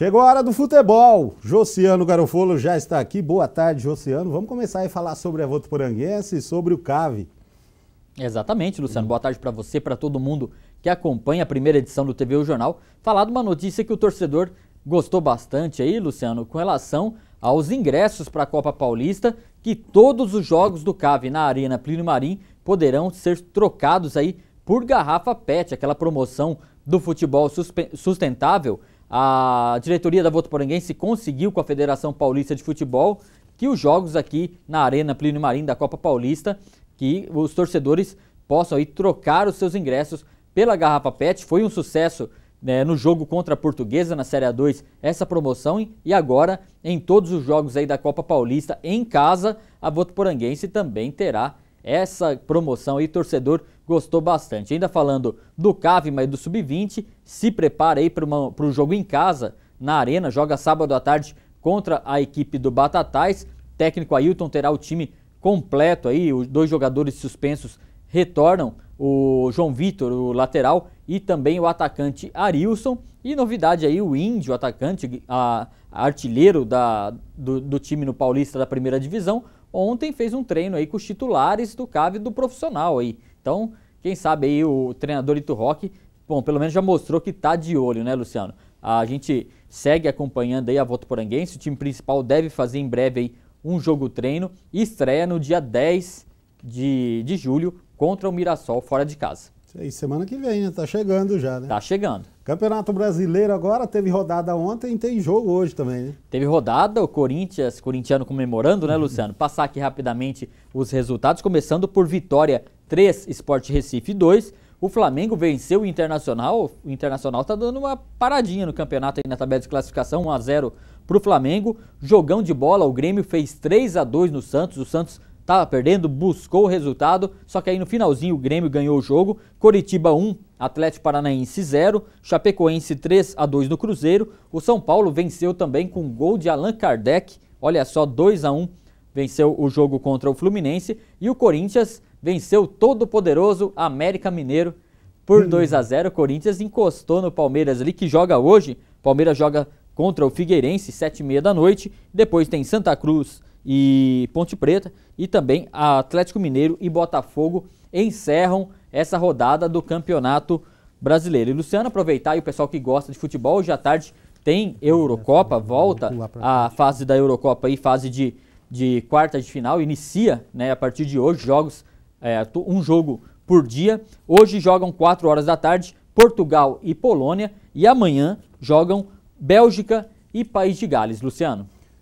Chegou a hora do futebol. Josiano Garofolo já está aqui. Boa tarde, Josiano. Vamos começar a falar sobre a Votuporanguense e sobre o CAVE. Exatamente, Luciano. Boa tarde para você, para todo mundo que acompanha a primeira edição do TV o Jornal. Falar de uma notícia que o torcedor gostou bastante aí, Luciano, com relação aos ingressos para a Copa Paulista, que todos os jogos do CAVE na Arena Plínio Marim poderão ser trocados aí por garrafa PET, aquela promoção do futebol sustentável a diretoria da Votuporanguense conseguiu com a Federação Paulista de Futebol que os jogos aqui na Arena Plínio Marim da Copa Paulista, que os torcedores possam aí trocar os seus ingressos pela garrafa PET. Foi um sucesso né, no jogo contra a Portuguesa na Série A2 essa promoção e agora em todos os jogos aí da Copa Paulista em casa, a Votuporanguense também terá essa promoção aí, torcedor gostou bastante. Ainda falando do Cavima e do Sub-20, se prepara aí para o jogo em casa, na Arena, joga sábado à tarde contra a equipe do Batatais. Técnico Ailton terá o time completo aí, os dois jogadores suspensos retornam, o João Vitor, o lateral, e também o atacante Arilson. E novidade aí, o Índio, atacante, a, artilheiro da, do, do, time no Paulista da primeira divisão, ontem fez um treino aí com os titulares do CAV do profissional aí. Então, quem sabe aí o treinador Ito bom, pelo menos já mostrou que tá de olho, né, Luciano? A gente segue acompanhando aí a Votuporanguense, o time principal deve fazer em breve aí um jogo treino e estreia no dia 10 de, de julho contra o Mirassol fora de casa. Aí semana que vem, né? Tá chegando já, né? Tá chegando. Campeonato Brasileiro agora teve rodada ontem e tem jogo hoje também, né? Teve rodada, o Corinthians, corintiano comemorando, né, Luciano? Uhum. Passar aqui rapidamente os resultados, começando por vitória 3, Sport Recife 2. O Flamengo venceu o Internacional. O Internacional tá dando uma paradinha no campeonato aí na tabela de classificação, 1 a 0 para o Flamengo. Jogão de bola, o Grêmio fez 3 a 2 no Santos. O Santos estava perdendo, buscou o resultado, só que aí no finalzinho o Grêmio ganhou o jogo. Coritiba 1, Atlético Paranaense 0, Chapecoense 3 a 2 no Cruzeiro. O São Paulo venceu também com gol de Allan Kardec. Olha só, 2 a 1 venceu o jogo contra o Fluminense e o Corinthians venceu todo poderoso América Mineiro por hum. 2 a 0. O Corinthians encostou no Palmeiras ali que joga hoje. Palmeiras joga contra o Figueirense, 7h30 da noite. Depois tem Santa Cruz e Ponte Preta e também Atlético Mineiro e Botafogo encerram essa rodada do Campeonato Brasileiro. E Luciano, aproveitar e o pessoal que gosta de futebol, hoje à tarde tem Eurocopa, volta a fase da Eurocopa e fase de, de quarta de final, inicia né, a partir de hoje jogos, é, um jogo por dia. Hoje jogam 4 horas da tarde Portugal e Polônia e amanhã jogam Bélgica e País de Gales. Luciano.